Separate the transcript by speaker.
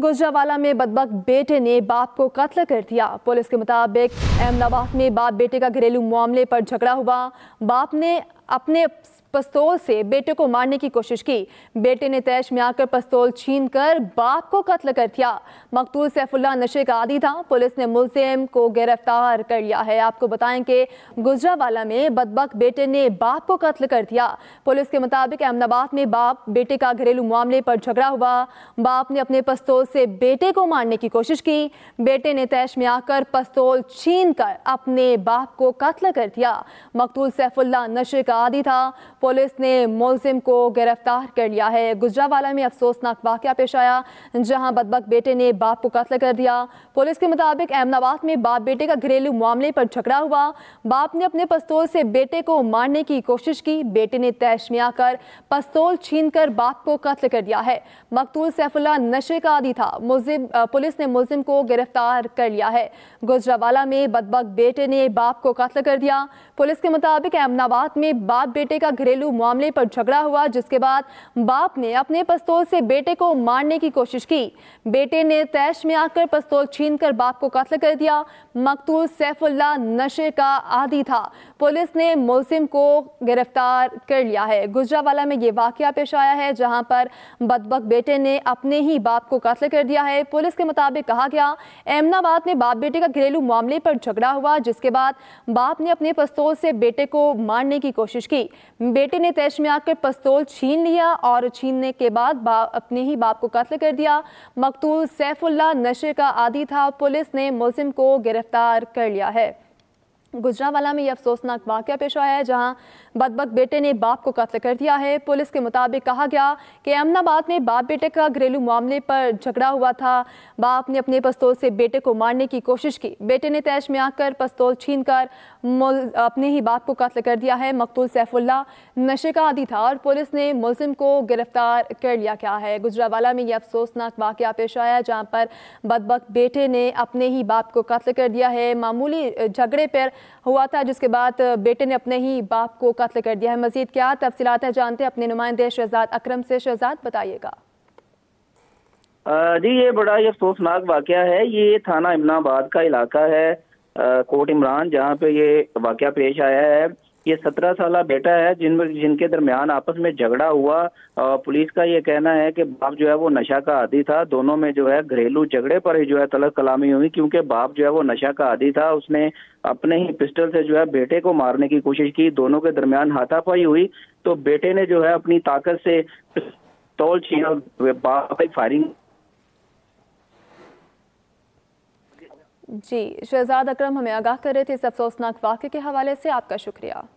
Speaker 1: गुजरावाला में बदबक बेटे ने बाप को कत्ल कर दिया पुलिस के मुताबिक अहमदाबाद में बाप बेटे का घरेलू मामले पर झगड़ा हुआ बाप ने अपने पस्तौल से बेटे को मारने की कोशिश की बेटे ने तैश में आकर पस्तौल छीन कर बाप को कत्ल कर दिया मकतूल सैफुल्ला नशे का आदि था पुलिस ने मुलजिम को गिरफ्तार कर लिया है आपको बताएं कि गुजरावाला में बदबक बेटे ने बाप को कत्ल कर दिया पुलिस के मुताबिक अहमदाबाद में बाप बेटे का घरेलू मामले पर झगड़ा हुआ बाप ने अपने पस्तौल से बेटे को मारने की कोशिश की बेटे ने तैश में आकर पस्तौल छीन कर अपने बाप को कत्ल कर दिया मकतूल सैफुल्ला नशे का आदि था पुलिस ने मुलिम को गिरफ्तार कर लिया है गुजरावाला में अफसोसनाक वाक़ पेश आया जहां बदबक बेटे ने बाप को कत्ल कर दिया पुलिस के मुताबिक अहमदाबाद में बाप बेटे का घरेलू मामले पर झगड़ा हुआ बाप ने अपने पस्तौल से बेटे को मारने की कोशिश की बेटे ने तैश में आकर पस्तौल छीन कर बाप को कत्ल कर दिया है मकतूल सैफुल्ला नशे का आदि था मुलिम पुलिस ने मुलिम को गिरफ्तार कर लिया है गुजरावाला में बदबक बेटे ने बाप को कत्ल कर दिया पुलिस के मुताबिक अहमदाबाद में बाप बेटे का घरेलू मामले पर झगड़ा हुआ जिसके बाद बाप ने अपने पस्तौल से बेटे को मारने की कोशिश की बेटे ने तैश में आकर पस्तौल छीनकर बाप को कत्ल कर दिया मकतूल सैफुल्ला नशे का आदि था पुलिस ने मुलिम को गिरफ्तार कर लिया है गुजरावाला में ये वाक़ पेश आया है जहाँ पर बदबक बेटे ने अपने ही बाप को कत्ल कर दिया है पुलिस के मुताबिक कहा गया अहमदाबाद में बाप बेटे का घरेलू मामले पर झगड़ा हुआ जिसके बाद बाप ने अपने पस्तौल पस्तौल से बेटे को मारने की कोशिश की बेटे ने तैश में आकर पस्तौल छीन लिया और छीनने के बाद बाप अपने ही बाप को कत्ल कर दिया मकतूल सैफुल्ला नशे का आदि था पुलिस ने मुलिम को गिरफ्तार कर लिया है गुजरावाला में यह अफसोसनाक वाक़ पेश आया है जहां बदबक बेटे ने बाप को कत्ल कर दिया है पुलिस के मुताबिक कहा गया कि अहमदाबाद में बाप बेटे का घरेलू मामले पर झगड़ा हुआ था बाप ने अपने पस्तौल से बेटे को मारने की कोशिश की बेटे ने तैश में आकर पस्तौल छीन कर अपने ही बाप को कत्ल कर दिया है मकतूल सैफुल्ला नशे का आदि था और पुलिस ने मुलिम को गिरफ्तार कर लिया क्या है गुजरावाला में यह अफसोसनाक वाक़ पेश आया जहाँ पर बदबक बेटे ने अपने ही बाप को कत्ल कर दिया है मामूली झगड़े पर हुआ था जिसके बाद बेटे ने अपने ही बाप को कत्ल कर दिया है मजीद क्या तफसीत है जानते हैं अपने नुमाइंदे शहजाद अक्रम से शहजाद बताइएगा
Speaker 2: जी ये बड़ा ही अफसोसनाक वाक़ है ये थाना इमनाबाद का इलाका है कोट इमरान जहाँ पे ये वाक़ पेश आया है ये सत्रह साल बेटा है जिन जिनके दरमियान आपस में झगड़ा हुआ पुलिस का ये कहना है कि बाप जो है वो नशा का आदि था दोनों में जो है घरेलू झगड़े पर ही जो है तलक कलामी हुई क्योंकि बाप जो है वो नशा का आदि था उसने अपने ही पिस्टल से जो है बेटे को मारने की कोशिश की दोनों के दरमियान हाथापाई हुई तो बेटे ने जो है अपनी ताकत से तोल छीना बाप फायरिंग
Speaker 1: जी शहजाद अकरम हमें आगाह कर रहे थे इस अफसोसनाक वाक्य के हवाले से आपका शुक्रिया